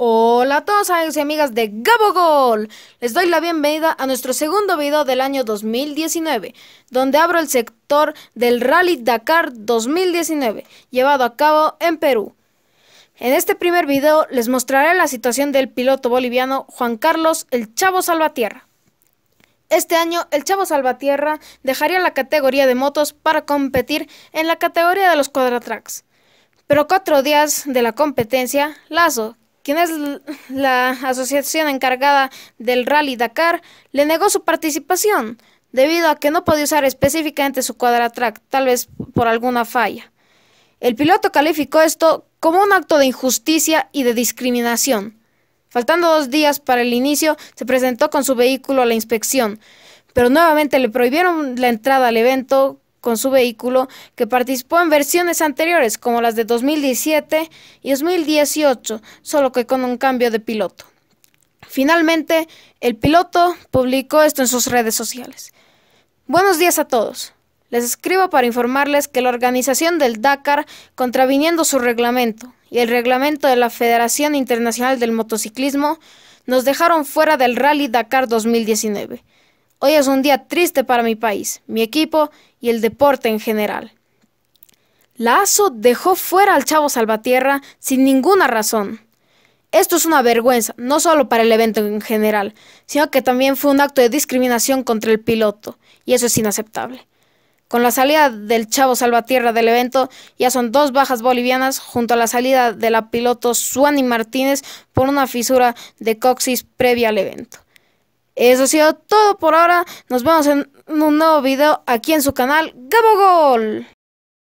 Hola a todos amigos y amigas de Gabogol, les doy la bienvenida a nuestro segundo video del año 2019, donde abro el sector del Rally Dakar 2019, llevado a cabo en Perú. En este primer video les mostraré la situación del piloto boliviano Juan Carlos El Chavo Salvatierra. Este año el Chavo Salvatierra dejaría la categoría de motos para competir en la categoría de los cuadratracks. Pero cuatro días de la competencia, Lazo, quien es la asociación encargada del Rally Dakar, le negó su participación debido a que no podía usar específicamente su cuadratrack, tal vez por alguna falla. El piloto calificó esto como un acto de injusticia y de discriminación. Faltando dos días para el inicio, se presentó con su vehículo a la inspección, pero nuevamente le prohibieron la entrada al evento con su vehículo que participó en versiones anteriores como las de 2017 y 2018, solo que con un cambio de piloto. Finalmente, el piloto publicó esto en sus redes sociales. Buenos días a todos. Les escribo para informarles que la organización del Dakar, contraviniendo su reglamento y el reglamento de la Federación Internacional del Motociclismo, nos dejaron fuera del Rally Dakar 2019. Hoy es un día triste para mi país, mi equipo y el deporte en general. La ASO dejó fuera al Chavo Salvatierra sin ninguna razón. Esto es una vergüenza, no solo para el evento en general, sino que también fue un acto de discriminación contra el piloto, y eso es inaceptable. Con la salida del Chavo Salvatierra del evento, ya son dos bajas bolivianas, junto a la salida de la piloto Suani Martínez por una fisura de coxis previa al evento. Eso ha sido todo por ahora. Nos vemos en un nuevo video aquí en su canal Gabogol.